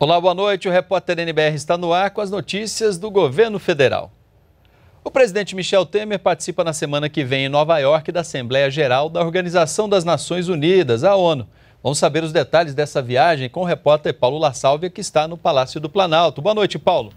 Olá, boa noite. O repórter NBR está no ar com as notícias do governo federal. O presidente Michel Temer participa na semana que vem em Nova York da Assembleia Geral da Organização das Nações Unidas, a ONU, Vamos saber os detalhes dessa viagem com o repórter Paulo La Sálvia, que está no Palácio do Planalto. Boa noite, Paulo.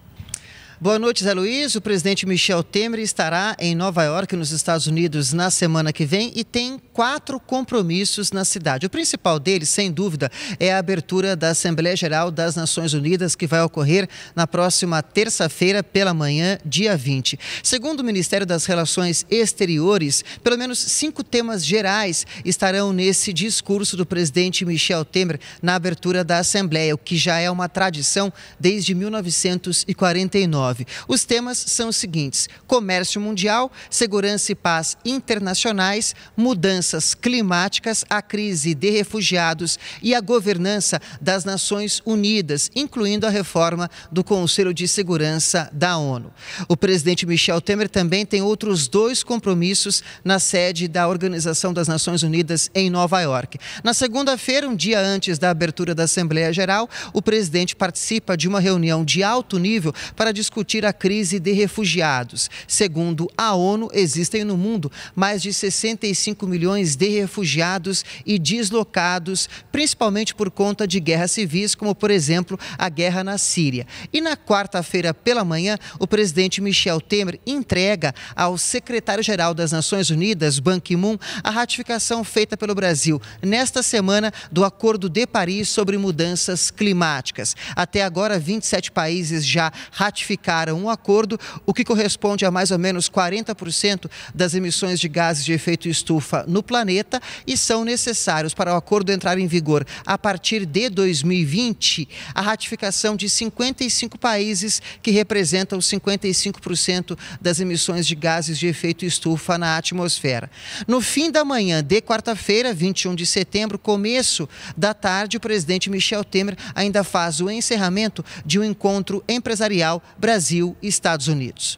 Boa noite, Zé Luiz. O presidente Michel Temer estará em Nova York, nos Estados Unidos, na semana que vem e tem quatro compromissos na cidade. O principal deles, sem dúvida, é a abertura da Assembleia Geral das Nações Unidas, que vai ocorrer na próxima terça-feira pela manhã, dia 20. Segundo o Ministério das Relações Exteriores, pelo menos cinco temas gerais estarão nesse discurso do presidente Michel Temer na abertura da Assembleia, o que já é uma tradição desde 1949. 2019. Os temas são os seguintes: comércio mundial, segurança e paz internacionais, mudanças climáticas, a crise de refugiados e a governança das Nações Unidas, incluindo a reforma do Conselho de Segurança da ONU. O presidente Michel Temer também tem outros dois compromissos na sede da Organização das Nações Unidas em Nova York. Na segunda-feira, um dia antes da abertura da Assembleia Geral, o presidente participa de uma reunião de alto nível para discutir discutir a crise de refugiados. Segundo a ONU, existem no mundo mais de 65 milhões de refugiados e deslocados, principalmente por conta de guerras civis, como por exemplo a guerra na Síria. E na quarta-feira pela manhã, o presidente Michel Temer entrega ao secretário-geral das Nações Unidas, Ban Ki-moon, a ratificação feita pelo Brasil nesta semana do Acordo de Paris sobre mudanças climáticas. Até agora, 27 países já ratificaram marcaram um acordo, o que corresponde a mais ou menos 40% das emissões de gases de efeito estufa no planeta e são necessários para o acordo entrar em vigor a partir de 2020 a ratificação de 55 países que representam 55% das emissões de gases de efeito estufa na atmosfera. No fim da manhã de quarta-feira, 21 de setembro, começo da tarde, o presidente Michel Temer ainda faz o encerramento de um encontro empresarial brasileiro Brasil e Estados Unidos.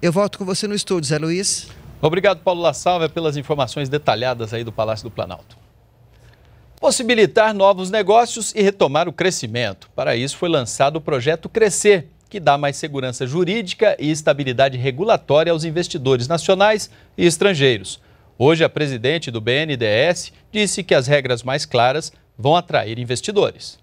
Eu volto com você no estúdio, Zé Luiz. Obrigado, Paulo La Salva, pelas informações detalhadas aí do Palácio do Planalto. Possibilitar novos negócios e retomar o crescimento. Para isso foi lançado o projeto Crescer, que dá mais segurança jurídica e estabilidade regulatória aos investidores nacionais e estrangeiros. Hoje, a presidente do BNDES disse que as regras mais claras vão atrair investidores.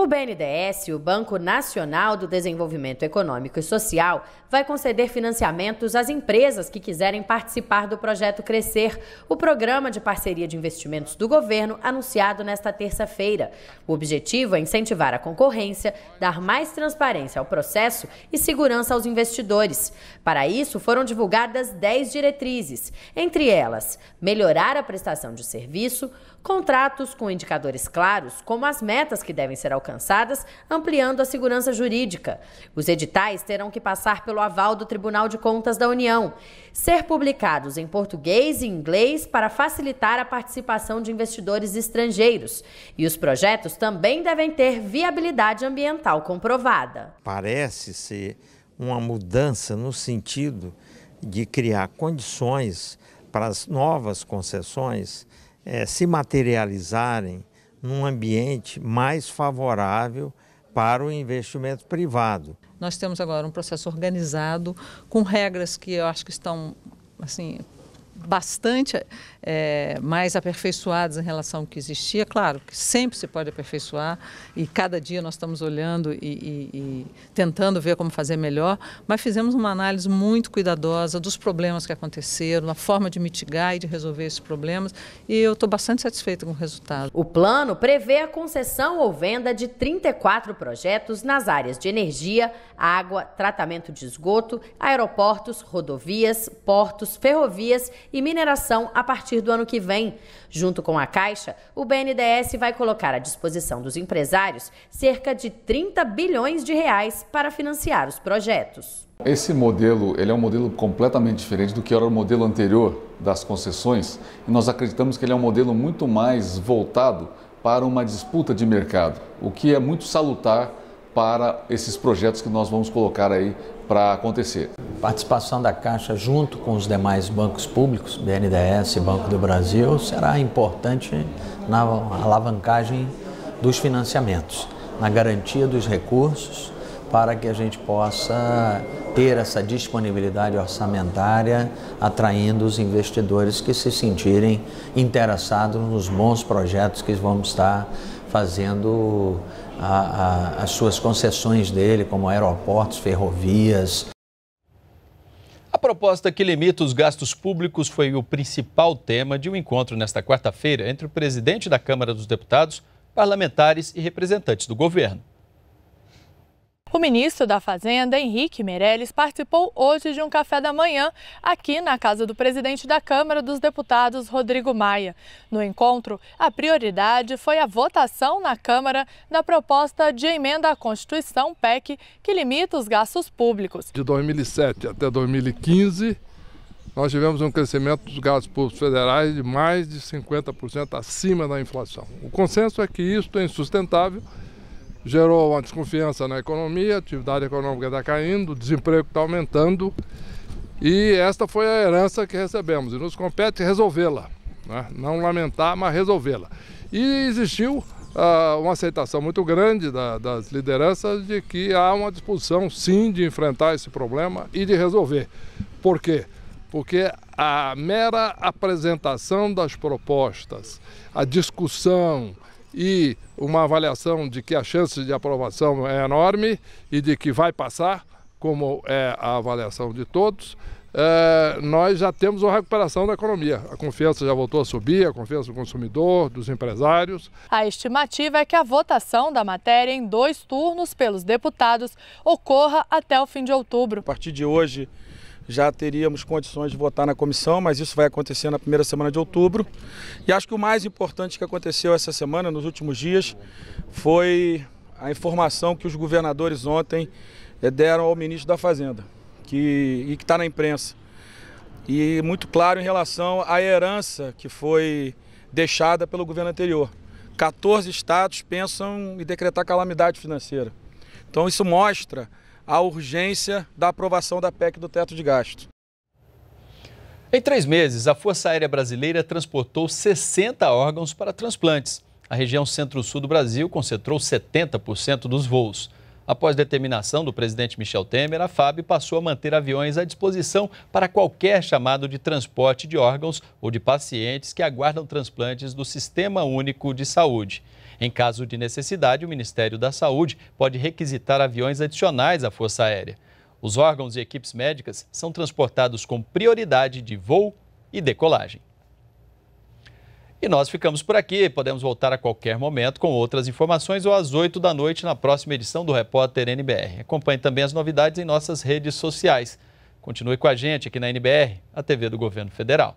O BNDES, o Banco Nacional do Desenvolvimento Econômico e Social, vai conceder financiamentos às empresas que quiserem participar do projeto Crescer, o programa de parceria de investimentos do governo anunciado nesta terça-feira. O objetivo é incentivar a concorrência, dar mais transparência ao processo e segurança aos investidores. Para isso, foram divulgadas 10 diretrizes, entre elas, melhorar a prestação de serviço, contratos com indicadores claros, como as metas que devem ser alcançadas alcançadas, ampliando a segurança jurídica. Os editais terão que passar pelo aval do Tribunal de Contas da União, ser publicados em português e inglês para facilitar a participação de investidores estrangeiros. E os projetos também devem ter viabilidade ambiental comprovada. Parece ser uma mudança no sentido de criar condições para as novas concessões é, se materializarem num ambiente mais favorável para o investimento privado. Nós temos agora um processo organizado com regras que eu acho que estão assim bastante é, mais aperfeiçoadas em relação ao que existia. Claro que sempre se pode aperfeiçoar e cada dia nós estamos olhando e, e, e tentando ver como fazer melhor, mas fizemos uma análise muito cuidadosa dos problemas que aconteceram, a forma de mitigar e de resolver esses problemas e eu estou bastante satisfeita com o resultado. O plano prevê a concessão ou venda de 34 projetos nas áreas de energia, água, tratamento de esgoto, aeroportos, rodovias, portos, ferrovias e mineração a partir do ano que vem. Junto com a Caixa, o BNDES vai colocar à disposição dos empresários cerca de 30 bilhões de reais para financiar os projetos. Esse modelo ele é um modelo completamente diferente do que era o modelo anterior das concessões e nós acreditamos que ele é um modelo muito mais voltado para uma disputa de mercado, o que é muito salutar para esses projetos que nós vamos colocar aí para acontecer. Participação da Caixa junto com os demais bancos públicos, BNDES, Banco do Brasil, será importante na alavancagem dos financiamentos, na garantia dos recursos, para que a gente possa ter essa disponibilidade orçamentária, atraindo os investidores que se sentirem interessados nos bons projetos que vamos estar fazendo a, a, as suas concessões dele, como aeroportos, ferrovias. A proposta que limita os gastos públicos foi o principal tema de um encontro nesta quarta-feira entre o presidente da Câmara dos Deputados, parlamentares e representantes do governo. O ministro da Fazenda, Henrique Meirelles, participou hoje de um café da manhã aqui na casa do presidente da Câmara dos Deputados, Rodrigo Maia. No encontro, a prioridade foi a votação na Câmara da proposta de emenda à Constituição PEC que limita os gastos públicos. De 2007 até 2015, nós tivemos um crescimento dos gastos públicos federais de mais de 50% acima da inflação. O consenso é que isso é insustentável gerou uma desconfiança na economia, a atividade econômica está caindo, o desemprego está aumentando e esta foi a herança que recebemos e nos compete resolvê-la, né? não lamentar, mas resolvê-la. E existiu uh, uma aceitação muito grande da, das lideranças de que há uma disposição sim de enfrentar esse problema e de resolver. Por quê? Porque a mera apresentação das propostas, a discussão, e uma avaliação de que a chance de aprovação é enorme e de que vai passar, como é a avaliação de todos, é, nós já temos uma recuperação da economia. A confiança já voltou a subir, a confiança do consumidor, dos empresários. A estimativa é que a votação da matéria em dois turnos pelos deputados ocorra até o fim de outubro. A partir de hoje, já teríamos condições de votar na comissão, mas isso vai acontecer na primeira semana de outubro. E acho que o mais importante que aconteceu essa semana, nos últimos dias, foi a informação que os governadores ontem eh, deram ao ministro da Fazenda, que, e que está na imprensa. E muito claro em relação à herança que foi deixada pelo governo anterior. 14 estados pensam em decretar calamidade financeira. Então isso mostra a urgência da aprovação da PEC do teto de gasto. Em três meses, a Força Aérea Brasileira transportou 60 órgãos para transplantes. A região centro-sul do Brasil concentrou 70% dos voos. Após determinação do presidente Michel Temer, a FAB passou a manter aviões à disposição para qualquer chamado de transporte de órgãos ou de pacientes que aguardam transplantes do Sistema Único de Saúde. Em caso de necessidade, o Ministério da Saúde pode requisitar aviões adicionais à Força Aérea. Os órgãos e equipes médicas são transportados com prioridade de voo e decolagem. E nós ficamos por aqui. Podemos voltar a qualquer momento com outras informações ou às 8 da noite na próxima edição do Repórter NBR. Acompanhe também as novidades em nossas redes sociais. Continue com a gente aqui na NBR, a TV do Governo Federal.